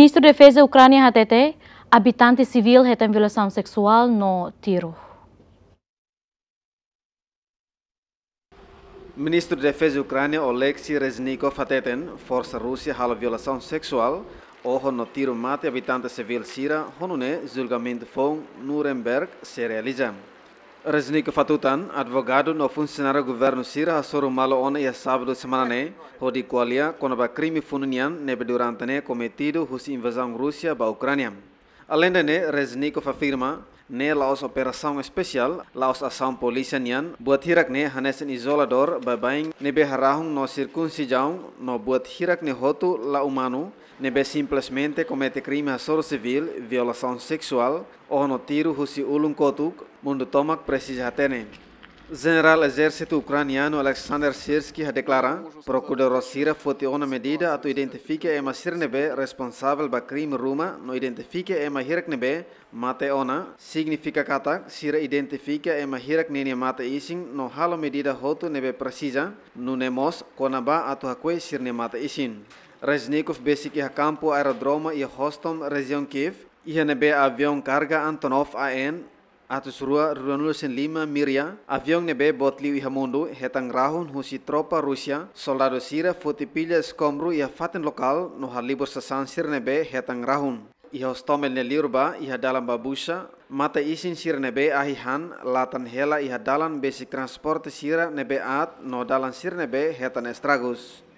Ministro da Defesa Ucrânia HTT, habitante civil retém violação sexual no tiro. Ministro da Defesa Ucrânia Oleksiy Reznikov HTT, força Rússia hala violação sexual, ojo no tiro mate habitante civil Sira, honune julgamento fom Nuremberg se realiza. Resnico Fatutan, advogado no funcionário governo Sira Soro Malo ia sábado semanane, hodi qualia ba crime fununian nebe durante cometido husi invasão rusia ba Ucrânia. Além de ne, Resnico afirma ne Laos operação spesial Laos ação polícia nian buat hirak ne hanesen isolador babaing nebe harahung no circuncijão no buat hirak ne hotu la humano nebe simplesmente comete crime soro civil violação sexual ou no tiro husi ulung kotuk mundo tomak precisa hatene General Exército Ucraniano Alexander ha declarado: Procurador Síria fue medida a identifique a e Emma sirnebe responsável pelo ruma no identifique a e uma mate ona significa kata sira identifica a e uma mate isin no halo medida hotu nebe precisa no nemos konaba atu hakwe sirne mate isin. Reznikov besiki a campo aerodromo e Rostom, región Kiev, e nebe avión carga Antonov AN atu surua ruanulosen lima miria avião nebe botliu iha mundu hetang rahun husi tropa Rusia soldado sira fotipilha skomru iha faten lokal no halibur sasansir nebe hetang rahun iha hostomel ne liurba iha dalam babusha mata isin sira nebe ahihan latan hela iha dalan basic transport sira nebe at no dalan sir nebe hetan estragus